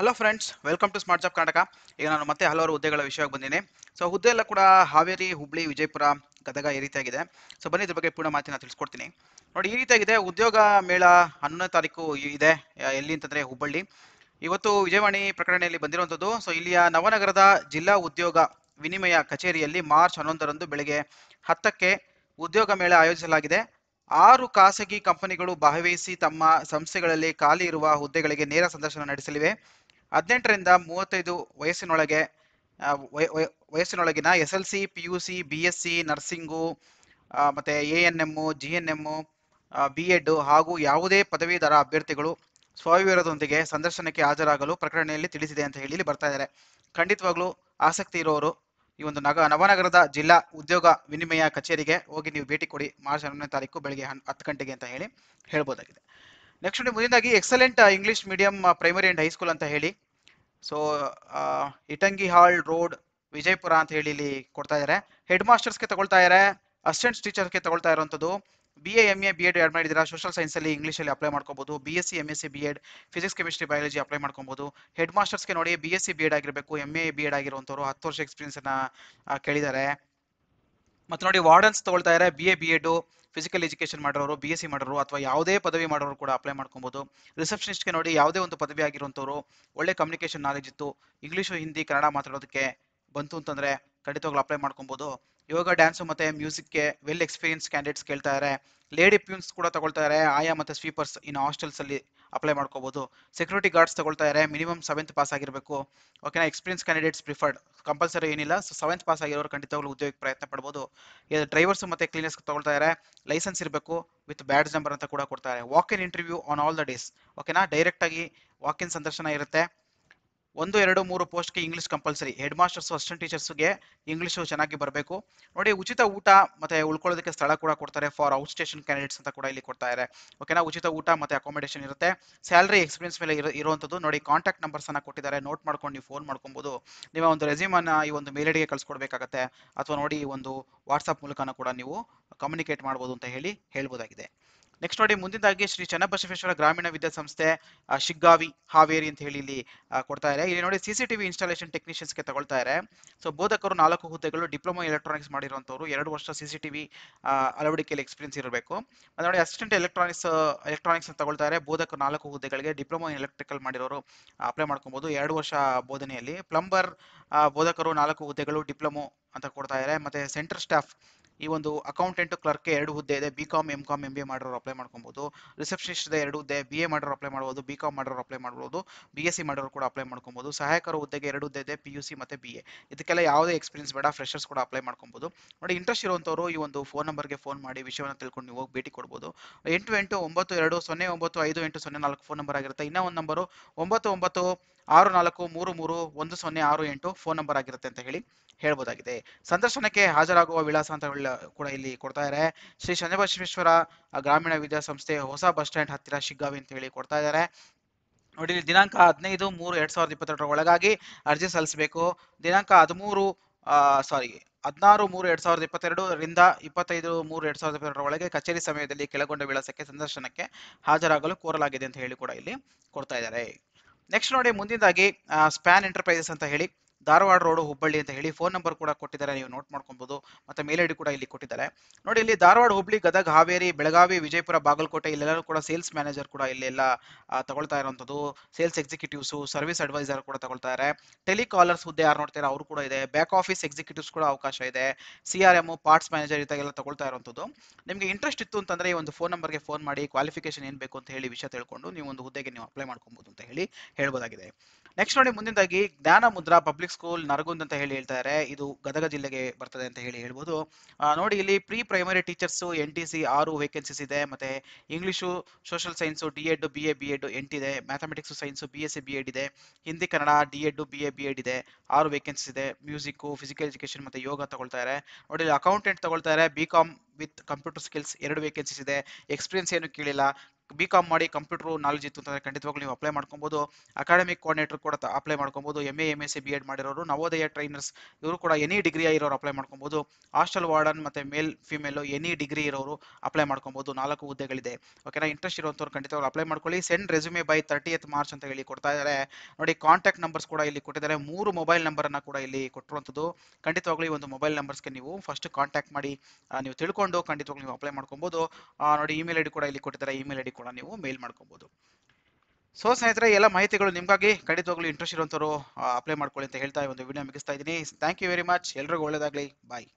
hello friends welcome to smart job Karnataka ಈಗ ನಾನು ಮತ್ತೆ ಹಲವಾರು ಹುದ್ದೆಗಳ ವಿಷಯಕ್ಕೆ ಬಂದಿನಿ ಸೊ ಹುದ್ದೆ ಎಲ್ಲ ಕೂಡ ಹಾವೇರಿ ಹುಬ್ಳಿ ವಿಜಯಪುರ ಗದಗ ಈ ರೀತಿಯಾಗಿದೆ ಸೊ ಬನ್ನಿ ಇದ್ರ ಬಗ್ಗೆ ಪೂರ್ಣ ಮಾಹಿತಿ ತಿಳಿಸ್ಕೊಡ್ತೀನಿ ನೋಡಿ ಈ ರೀತಿಯಾಗಿದೆ ಉದ್ಯೋಗ ಮೇಳ ಹನ್ನೊಂದನೇ ತಾರೀಕು ಇದೆ ಎಲ್ಲಿ ಅಂತಂದರೆ ಹುಬ್ಬಳ್ಳಿ ಇವತ್ತು ವಿಜಯವಾಣಿ ಪ್ರಕಟಣೆಯಲ್ಲಿ ಬಂದಿರುವಂಥದ್ದು ಸೊ ಇಲ್ಲಿಯ ನವನಗರದ ಜಿಲ್ಲಾ ಉದ್ಯೋಗ ವಿನಿಮಯ ಕಚೇರಿಯಲ್ಲಿ ಮಾರ್ಚ್ ಹನ್ನೊಂದರಂದು ಬೆಳಗ್ಗೆ ಹತ್ತಕ್ಕೆ ಉದ್ಯೋಗ ಮೇಳ ಆಯೋಜಿಸಲಾಗಿದೆ ಆರು ಖಾಸಗಿ ಕಂಪನಿಗಳು ಭಾಗವಹಿಸಿ ತಮ್ಮ ಸಂಸ್ಥೆಗಳಲ್ಲಿ ಖಾಲಿ ಇರುವ ಹುದ್ದೆಗಳಿಗೆ ನೇರ ಸಂದರ್ಶನ ನಡೆಸಲಿವೆ ಹದಿನೆಂಟರಿಂದ ಮೂವತ್ತೈದು ವಯಸ್ಸಿನೊಳಗೆ ವಯಸ್ಸಿನೊಳಗಿನ S L C P U C B S C nursing ಮತ್ತು A N M G N M B Ed ಹಾಗೂ ಯಾವುದೇ ಪದವೀಧರ ಅಭ್ಯರ್ಥಿಗಳು ಸ್ವವಿವರದೊಂದಿಗೆ ಸಂದರ್ಶನಕ್ಕೆ ಹಾಜರಾಗಲು ಪ್ರಕಟಣೆಯಲ್ಲಿ ತಿಳಿಸಿದೆ ಅಂತ ಹೇಳಿ ಬರ್ತಾ ಇದ್ದಾರೆ ಖಂಡಿತವಾಗ್ಲೂ ಆಸಕ್ತಿ ಇರೋರು ಈ ಒಂದು ನಗ ನವನಗರದ ಜಿಲ್ಲಾ ಉದ್ಯೋಗ ವಿನಿಮಯ ಕಚೇರಿಗೆ ಹೋಗಿ ನೀವು ಭೇಟಿ ಕೊಡಿ ಮಾರ್ಚ್ ಹನ್ನೊಂದನೇ ತಾರೀಕು ಬೆಳಗ್ಗೆ ಹನ್ ಹತ್ತು ಗಂಟೆಗೆ ಅಂತ ಹೇಳಿ ಹೇಳ್ಬೋದಾಗಿದೆ ನೆಕ್ಸ್ಟ್ ಮುಂದಿನದಾಗಿ excellent English medium primary and high school ಅಂತ ಹೇಳಿ so Itangihal road Vijayapura ಅಂತ ಹೇಳಿ ಇಲ್ಲಿ ಕೊಡ್ತಾ ಇದ್ದಾರೆ ಹೆಡ್ ಮಾಸ್ಟರ್ಸ್ಗೆ ತಗೊಳ್ತಾ ಇದ್ದಾರೆ ಅಸಿಸ್ಟೆಂಟ್ ಟೀಚರ್ಸ್ಗೆ ತಗೊಳ್ತಾ ಇರೋವಂಥದ್ದು B A M A B Ed ಆ್ಯಡ್ ಮಾಡಿದ್ದೀರಾ ಸೋಷಲ್ ಸೈನ್ಸಲ್ಲಿ ಇಂಗ್ಲೀಷಲ್ಲಿ ಅಪ್ಲೈ ಮಾಡ್ಕೊಬೋದು B S C M S C B Ed physics chemistry biology apply ಮಾಡ್ಕೊಬೋದು ಹೆಡ್ ಮಾಸ್ಟರ್ಸ್ಗೆ ನೋಡಿ B S C B Ed ಆಗಿರಬೇಕು ಎಮ್ ಎ ಬಿ ಎಡ್ ಆಗಿರುವಂಥವ್ರು ಹತ್ತು ವರ್ಷ ಎಕ್ಸ್ಪೀರಿಯನ್ಸನ್ನು ಕೇಳಿದ್ದಾರೆ ಮತ್ತು ನೋಡಿ ವಾರ್ಡನ್ಸ್ ತಗೊಳ್ತಾ ಇದ್ದಾರೆ B A B Ed physical education ಮಾಡೋರು ಬಿ ಎಸ್ ಸಿ ಮಾಡೋರು ಅಥವಾ ಯಾವುದೇ ಪದವಿ ಮಾಡೋರು ಕೂಡ ಅಪ್ಲೈ ಮಾಡ್ಕೊಬೋದು ರಿಸೆಪ್ಷನಿಸ್ಟ್ಗೆ ನೋಡಿ ಯಾವುದೇ ಒಂದು ಪದವಿ ಆಗಿರುವಂಥವ್ರು ಒಳ್ಳೆ ಕಮ್ಯುನಿಕೇಷನ್ ನಾಲೆಜ್ ಇತ್ತು ಇಂಗ್ಲೀಷು ಹಿಂದಿ ಕನ್ನಡ ಮಾತಾಡೋದಕ್ಕೆ ಬಂತು ಅಂತಂದ್ರೆ ಖಂಡಿತವಾಗ್ಲೂ ಅಪ್ಲೈ ಮಾಡ್ಕೊಬೋದು ಯೋಗ ಡ್ಯಾನ್ಸು ಮತ್ತು ಮ್ಯೂಸಿಕ್ಗೆ ವೆಲ್ ಎಕ್ಸ್ಪೀರಿಯನ್ಸ್ ಕ್ಯಾಂಡಿಡೇಟ್ಸ್ ಕೇಳ್ತಾಯಿದ್ದಾರೆ ಲೇಡಿ ಪ್ಯೂನ್ಸ್ ಕೂಡ ಇದ್ದಾರೆ ಆಯಾ ಮತ್ತು ಸ್ವೀಪರ್ಸ್ ಇನ್ನು ಹಾಸ್ಟೆಲ್ಸಲ್ಲಿ ಅಪ್ಲೈ ಮಾಡ್ಕೋಬೋದು ಸೆಕ್ಯೂರಿಟಿ ಗಾರ್ಡ್ಸ್ ತಗೊಳ್ತಾ ಇದ್ದಾರೆ ಮಿನಿಮಮ್ ಸೆವೆಂತ್ ಪಾಸ್ ಆಗಿರಬೇಕು ಓಕೆನಾ ಎಕ್ಸ್ಪೀರಿಯನ್ಸ್ ಕ್ಯಾಂಡಿಡೇಟ್ಸ್ ಪ್ರಿಫರ್ಡ್ ಕಂಪಲ್ಸರಿ ಏನಿಲ್ಲ ಸೊ ಸೆವೆಂತ್ ಪಾಸ್ ಆಗಿರೋರು ಖಂಡಿತವಾಗ್ಲೂ ಉದ್ಯೋಗಕ್ಕೆ ಪ್ರಯತ್ನ ಪಡ್ಬೋದು ಡ್ರೈವರ್ಸ್ ಮತ್ತು ಕ್ಲೀನರ್ಸ್ ಇದ್ದಾರೆ ಲೈಸೆನ್ಸ್ ಇರಬೇಕು ವಿತ್ ಬ್ಯಾಡ್ಸ್ ನಂಬರ್ ಅಂತ ಕೂಡ ಕೊಡ್ತಾರೆ walk in interview on all the days ಓಕೆನಾ ಡೈರೆಕ್ಟಾಗಿ ವಾಕ್ ಇನ್ ಸಂದರ್ಶನ ಇರುತ್ತೆ ಒಂದು ಎರಡು ಮೂರು ಪೋಸ್ಟ್ಗೆ English compulsory headmasters assistant ಟೀಚರ್ಸ್ಗೆ ಇಂಗ್ಲೀಷು ಚೆನ್ನಾಗಿ ಬರಬೇಕು ನೋಡಿ ಉಚಿತ ಊಟ ಮತ್ತೆ ಉಳ್ಕೊಳ್ಳೋದಕ್ಕೆ ಸ್ಥಳ ಕೂಡ ಕೊಡ್ತಾರೆ ಫಾರ್ ಔಟ್ ಸ್ಟೇಷನ್ ಕ್ಯಾಂಡಿಡೇಟ್ಸ್ ಅಂತ ಕೂಡ ಇಲ್ಲಿ ಕೊಡ್ತಾ ಇದೆ ಓಕೆನಾ ಉಚಿತ ಊಟ ಮತ್ತೆ ಅಕಾಮಿಡೇಷನ್ ಇರುತ್ತೆ ಸ್ಯಾಲರಿ ಎಕ್ಸ್ಪೀರಿಯನ್ಸ್ ಮೇಲೆ ಇರೋ ಇರುವಂಥದ್ದು ನೋಡಿ ಕಾಂಟ್ಯಾಕ್ಟ್ ನಂಬರ್ಸ್ ಅನ್ನ ಕೊಟ್ಟಿದ್ದಾರೆ ನೋಟ್ ಮಾಡ್ಕೊಂಡು ನೀವು ಫೋನ್ ಮಾಡ್ಕೊಬಹುದು ನೀವು ಒಂದು ರೆಸ್ಯೂಮ್ ಅನ್ನ ಈ ಒಂದು ಮೇಲ್ ಐಡಿಗೆ ಕಳ್ಸ್ಕೊಡ್ಬೇಕಾಗತ್ತೆ ಅಥವಾ ನೋಡಿ ಈ ಒಂದು ವಾಟ್ಸಪ್ ಮೂಲಕನೂ ಕೂಡ ನೀವು ಕಮ್ಯುನಿಕೇಟ್ ಮಾಡಬಹುದು ಅಂತ ಹೇಳಿ ಹೇಳ್ಬೋದಾಗಿದೆ ನೆಕ್ಸ್ಟ್ ನೋಡಿ ಮುಂದಿನದಾಗಿ ಶ್ರೀ ಚನ್ನಬಸವೇಶ್ವರ ಗ್ರಾಮೀಣ ವಿದ್ಯಾಸಂಸ್ಥೆ ಶಿಗ್ಗಾವಿ ಹಾವೇರಿ ಅಂತ ಹೇಳಿ ಇಲ್ಲಿ ಕೊಡ್ತಾ ಇದೆ ಇಲ್ಲಿ ನೋಡಿ ಸಿಸಿಟಿವಿ ಇನ್ಸ್ಟಾಲೇಷನ್ ಟೆಕ್ನಿಷಿಯನ್ಸ್ ಗೆ ತಗೊಳ್ತಾ ಇದ್ದಾರೆ ಸೊ ಬೋಧಕರು ನಾಲ್ಕು ಹುದ್ದೆಗಳು ಡಿಪ್ಲೊಮಾ ಎಲೆಕ್ಟ್ರಾನಿಕ್ಸ್ ಮಾಡಿರುವಂಥವ್ರು ಎರಡು ವರ್ಷ ಸಿಸಿಟಿವಿ ಅಳವಡಿಕೆಯಲ್ಲಿ ಎಕ್ಸ್ಪೀರಿಯನ್ಸ್ ಇರಬೇಕು ನೋಡಿ ಅಸಿಸ್ಟೆಂಟ್ ಎಲೆಕ್ಟ್ರಾನಿಕ್ಸ್ ಎಲೆಕ್ಟ್ರಾನಿಕ್ಸ್ ಅಂತ ತಗೊಳ್ತಾರೆ ಬೋಧಕರು ನಾಲ್ಕು ಹುದ್ದೆಗಳಿಗೆ ಡಿಪ್ಲೊಮಾ ಇನ್ ಎಲೆಕ್ಟ್ರಿಕಲ್ ಮಾಡಿರೋರು ಅಪ್ಲೈ ಮಾಡ್ಕೊಬಹುದು ಎರಡು ವರ್ಷ ಬೋಧನೆಯಲ್ಲಿ ಪ್ಲಂಬರ್ ಬೋಧಕರು ನಾಲ್ಕು ಹುದ್ದೆಗಳು ಡಿಪ್ಲೊಮೊ ಅಂತ ಕೊಡ್ತಾ ಇದಾರೆ ಮತ್ತೆ ಸೆಂಟರ್ ಸ್ಟಾಫ್ ಈ ಒಂದು ಅಕೌಂಟೆಂಟ್ ಕ್ಲರ್ಕ್ ಎರಡು ಹುದ್ದೆ ಇದೆ B com M com M B A ಮಾಡೋರು ಅಪ್ಲೈ ಮಾಡ್ಕೊಬೋದು ರಿಸೆಪ್ಷನಿಸ್ಟ್ ಎರಡು ಹುದ್ದೆ ಬಿ ಎ ಮಾಡೋರು ಅಪ್ಲೈ ಮಾಡ್ಬೋದು ಬಿ ಕಾಮ್ ಮಾಡೋರು ಅಪ್ಲೈ ಮಾಡ್ಬೋದು ಬಿ ಎಸ್ ಸಿ ಮಾಡೋರು ಕೂಡ ಅಪ್ಲೈ ಮಾಡ್ಕೊಬೋದು ಸಹಾಯಕರ ಹುದ್ದೆಗೆ ಎರಡು ಹುದ್ದೆ ಇದೆ ಪಿ ಯು ಸಿ ಮತ್ತು ಬಿ ಎ ಇದಕ್ಕೆಲ್ಲ ಯಾವುದೇ ಎಕ್ಸ್ಪೀರಿಯನ್ಸ್ ಬೇಡ ಫ್ರೆಶರ್ಸ್ ಕೂಡ ಅಪ್ಲೈ ಮಾಡ್ಕೊಬೋದು ನೋಡಿ ಇಂಟ್ರೆಸ್ಟ್ ಇರುವಂಥವ್ರು ಈ ಒಂದು ಫೋನ್ ನಂಬರ್ಗೆ ಫೋನ್ ಮಾಡಿ ವಿಷಯವನ್ನು ತಿಳ್ಕೊಂಡು ನೀವು ಹೋಗಿ ಭೇಟಿ ಕೊಡ್ಬೋದು ಎಂಟು ಎಂಟು ಒಂಬತ್ತು ಎರಡು ಸೊನ್ನೆ ಒಂಬತ್ತು ಐದು ಎಂಟು ಸೊನ್ನೆ ನಾಲ್ಕು ಫೋನ್ ನಂಬರ್ ಆಗಿರುತ್ತೆ ಇನ್ನೊಂದು ಒಂದು ನಂಬರು ಒಂಬತ್ತು ಒಂಬತ್ತು ಆರು ನಾಲ್ಕು ಮೂರು ಮೂರು ಒಂದು ಸೊನ್ನೆ ಆರು ಎಂಟು ಫೋನ್ ನಂಬರ್ ಆಗಿರುತ್ತೆ ಅಂತ ಹೇಳಿ ಹೇಳ್ಬೋದಾಗಿದೆ ಸಂದರ್ಶನಕ್ಕೆ ಹಾಜರಾಗುವ ವಿಳಾಸ ಅಂತ ಕೂಡ ಇಲ್ಲಿ ಕೊಡ್ತಾ ಇದ್ದಾರೆ ಶ್ರೀ ಶನಿಬಸವೇಶ್ವರ ಗ್ರಾಮೀಣ ವಿದ್ಯಾಸಂಸ್ಥೆ ಹೊಸ ಬಸ್ ಸ್ಟ್ಯಾಂಡ್ ಹತ್ತಿರ ಶಿಗ್ಗಾವಿ ಅಂತ ಹೇಳಿ ಕೊಡ್ತಾ ಇದ್ದಾರೆ ನೋಡಿ ದಿನಾಂಕ ಹದಿನೈದು ಮೂರು ಎರಡ್ ಸಾವಿರದ ಇಪ್ಪತ್ತೆರಡರ ಒಳಗಾಗಿ ಅರ್ಜಿ ಸಲ್ಲಿಸಬೇಕು ದಿನಾಂಕ ಹದಿಮೂರು ಸಾರಿ ಹದಿನಾರು ಮೂರು ಎರಡ್ ಸಾವಿರದ ಇಪ್ಪತ್ತೆರಡು ರಿಂದ ಇಪ್ಪತ್ತೈದು ಮೂರು ಎರಡ್ ಸಾವಿರದ ಇಪ್ಪತ್ತೆರಡರ ಒಳಗೆ ಕಚೇರಿ ಸಮಯದಲ್ಲಿ ಕೆಳಗೊಂಡ ವಿಳಾಸಕ್ಕೆ ಸಂದರ್ಶನಕ್ಕೆ ಹಾಜರಾಗಲು ಕೋರಲಾಗಿದೆ ಅಂತ ಹೇಳಿ ಕೂಡ ಇಲ್ಲಿ ಕೊಡ್ತಾ ಇದ್ದಾರೆ ನೆಕ್ಸ್ಟ್ ನೋಡಿ ಮುಂದಿನದಾಗಿ ಸ್ಪ್ಯಾನ್ ಎಂಟರ್ಪ್ರೈಸಸ್ ಅಂತ ಹೇಳಿ ಧಾರವಾಡ ರೋಡ್ ಹುಬ್ಬಳ್ಳಿ ಅಂತ ಹೇಳಿ ಫೋನ್ ನಂಬರ್ ಕೂಡ ಕೊಟ್ಟಿದ್ದಾರೆ ನೀವು ನೋಟ್ ಮಾಡ್ಕೊಬಹುದು ಮತ್ತೆ ಮೇಲ್ ಐಡಿ ಕೂಡ ಇಲ್ಲಿ ಕೊಟ್ಟಿದ್ದಾರೆ ನೋಡಿ ಇಲ್ಲಿ ಧಾರವಾಡ ಹುಬ್ಳಿ ಗದಗ ಹಾವೇರಿ ಬೆಳಗಾವಿ ವಿಜಯಪುರ ಬಾಗಲಕೋಟೆ ಇಲ್ಲೆಲ್ಲರೂ ಕೂಡ ಸೇಲ್ಸ್ ಮ್ಯಾನೇಜರ್ ಕೂಡ ಇಲ್ಲೆಲ್ಲ ತಗೊಳ್ತಾ ಇರುವಂತದ್ದು ಸೇಲ್ಸ್ ಎಕ್ಸಿಕ್ಯೂಟಿವ್ಸ್ ಸರ್ವಿಸ್ ಅಡ್ವೈಸರ್ ಕೂಡ ತಗೊಳ್ತಾರೆ ಟೆಲಿಕಾಲರ್ಸ್ ಹುದ್ದೆ ಯಾರು ನೋಡ್ತಾರೆ ಅವರು ಕೂಡ ಇದೆ ಬ್ಯಾಕ್ ಆಫೀಸ್ ಎಕ್ಸಿಕ್ಯೂಟಿವ್ಸ್ ಕೂಡ ಅವಕಾಶ ಇದೆ C R M parts manager ಇದಾಗೆಲ್ಲ ತಗೊಳ್ತಾ ಇರುವಂತದ್ದು ನಿಮಗೆ ಇಂಟ್ರೆಸ್ಟ್ ಇತ್ತು ಅಂತಂದ್ರೆ ಈ ಒಂದು ಫೋನ್ ನಂಬರ್ ಗೆ ಫೋನ್ ಮಾಡಿ ಕ್ವಾಲಿಫಿಕೇಶನ್ ಏನ್ ಬೇಕು ಅಂತ ಹೇಳಿ ವಿಷಯ ತಿಳ್ಕೊಂಡು ನೀವು ಒಂದು ಹುದ್ದೆಗೆ ನೀವು ಅಪ್ಲೈ ಮಾಡ್ಕೊಬಹುದು ಅಂತ ಹೇಳಿ ಹೇಳ್ಬೋದಾಗಿದೆ ನೆಕ್ಸ್ಟ್ ನೋಡಿ ಮುಂದಿನದಾಗಿ Jnana Mudra public public school Naragund ಅಂತ ಹೇಳಿ ಹೇಳ್ತಾರೆ ಇದು ಗದಗ ಜಿಲ್ಲೆಗೆ ಬರ್ತದೆ ಅಂತ ಹೇಳಿ ಹೇಳ್ಬೋದು ನೋಡಿ ಇಲ್ಲಿ pre primary teachers N T C ಆರು ವೇಕೆನ್ಸಿಸ್ ಇದೆ ಮತ್ತೆ English social science D Ed B A B Ed ಎಂಟ್ ಇದೆ mathematics science B S C B Ed ಇದೆ Hindi Kannada D Ed B A B Ed ಇದೆ ಆರು ವೇಕೆನ್ಸಿ ಇದೆ ಮ್ಯೂಸಿಕ್ಕು ಫಿಸಿಕಲ್ ಎಜುಕೇಶನ್ ಮತ್ತೆ ಯೋಗ ತಗೊಳ್ತಾರೆ ನೋಡಿ ಇಲ್ಲಿ ಅಕೌಂಟೆಂಟ್ ತಗೊಳ್ತಾರೆ B com with computer skills ಎರಡು ವೇಕೆನ್ಸೀಸ್ ಇದೆ ಎಕ್ಸ್ಪೀರಿಯನ್ಸ್ ಏನು ಕೇಳಿಲ್ಲ ಬಿ ಕಾಮ್ ಮಾಡಿ ಕಂಪ್ಯೂಟರ್ ನಾಲೆಜ್ ಇತ್ತು ಅಂತಂದ್ರೆ ಖಂಡಿತವಾಗ್ಲೂ ನೀವು ಅಪ್ಲೈ ಮಾಡ್ಕೊಬೋದು ಅಕಾಡೆಮಿಕ್ ಕೋಆರ್ಡಿನೇಟರ್ ಕೂಡ ಅಪ್ಲೈ ಮಾಡ್ಕೊಬೋದು M A M S C B Ed ಮಾಡಿರೋರು ನವೋದಯ ಟ್ರೈನರ್ಸ್ ಇವರು ಕೂಡ ಎನಿ ಡಿಗ್ರಿ ಇರೋರು ಅಪ್ಲೈ ಮಾಡ್ಕೊಬೋದು ಹಾಸ್ಟೆಲ್ ವಾರ್ಡನ್ ಮತ್ತೆ ಮೇಲ್ ಫಿಮೇಲ್ ಎನಿ ಡಿಗ್ರಿ ಇರೋರು ಅಪ್ಲೈ ಮಾಡ್ಕೊಬೋದು ನಾಲ್ಕು ಹುದ್ದೆಗಳಿದೆ ಓಕೆನಾ ಇಂಟ್ರೆಸ್ಟ್ ಇರುವಂಥವ್ರು ಖಂಡಿತವಾಗ್ಲೂ ಅಪ್ಲೈ ಮಾಡ್ಕೊಳ್ಳಿ send resume by thirty eighth March ಅಂತ ಹೇಳಿ ಕೊಡ್ತಾ ಇದ್ದಾರೆ ನೋಡಿ ಕಾಂಟ್ಯಾಕ್ಟ್ ನಂಬರ್ಸ್ ಕೂಡ ಇಲ್ಲಿ ಕೊಟ್ಟಿದ್ದಾರೆ ಮೂರು ಮೊಬೈಲ್ ನಂಬರ್ ಅನ್ನ ಕೂಡ ಇಲ್ಲಿ ಕೊಟ್ಟಿರುವಂಥದ್ದು ಖಂಡಿತವಾಗ್ಲೂ ಈ ಒಂದು ಮೊಬೈಲ್ ನಂಬರ್ಸ್ಗೆ ನೀವು ಫಸ್ಟ್ ಕಾಂಟ್ಯಾಕ್ಟ್ ಮಾಡಿ ನೀವು ತಿಳ್ಕೊಂಡು ಖಂಡಿತವಾಗ್ಲೂ ನೀವು ಅಪ್ಲೈ ಮಾಡ್ಕೊಬೋದು ನೋಡಿ ಇಮೇಲ್ ಐಡಿ ಕೂಡ ಇಲ್ಲಿ ಕೊಟ್ಟಿದ್ದಾರೆ ಇಮೇಲ್ ಐಡಿ ಕೂಡ ನೀವು ಮೇಲ್ ಮಾಡ್ಕೊಬಹುದು ಸೊ ಸ್ನೇಹಿತರೆ ಎಲ್ಲ ಮಾಹಿತಿಗಳು ನಿಮಗಾಗಿ ಖಂಡಿತವಾಗ್ಲೂ ಇಂಟ್ರೆಸ್ಟ್ ಇರುವಂತವರು ಅಪ್ಲೈ ಮಾಡ್ಕೊಳ್ಳಿ ಅಂತ ಹೇಳ್ತಾ ಒಂದು ವಿಡಿಯೋ ಮುಗಿಸ್ತಾ ಇದ್ದೀನಿ ಥ್ಯಾಂಕ್ ಯು ವೆರಿ ಮಚ್ ಎಲ್ರಿಗೂ ಒಳ್ಳೇದಾಗಲಿ ಬಾಯ್